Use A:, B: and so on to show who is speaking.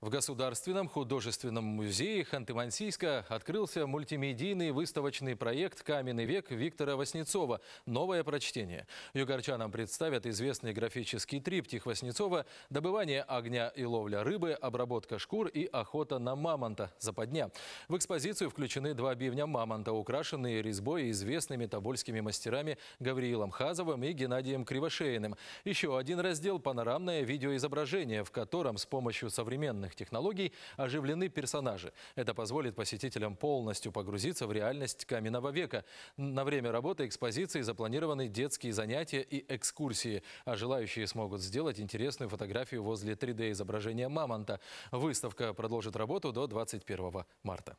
A: В Государственном художественном музее Ханты-Мансийска открылся мультимедийный выставочный проект «Каменный век» Виктора Васнецова «Новое прочтение». Югорчанам представят известный графический триптих Васнецова «Добывание огня и ловля рыбы», «Обработка шкур» и «Охота на мамонта. Западня». В экспозицию включены два бивня мамонта, украшенные резьбой известными тобольскими мастерами Гавриилом Хазовым и Геннадием Кривошеиным. Еще один раздел – панорамное видеоизображение, в котором с помощью современных компьютерных технологий оживлены персонажи. Это позволит посетителям полностью погрузиться в реальность каменного века. На время работы экспозиции запланированы детские занятия и экскурсии, а желающие смогут сделать интересную фотографию возле 3D-изображения мамонта. Выставка продолжит работу до 21 марта.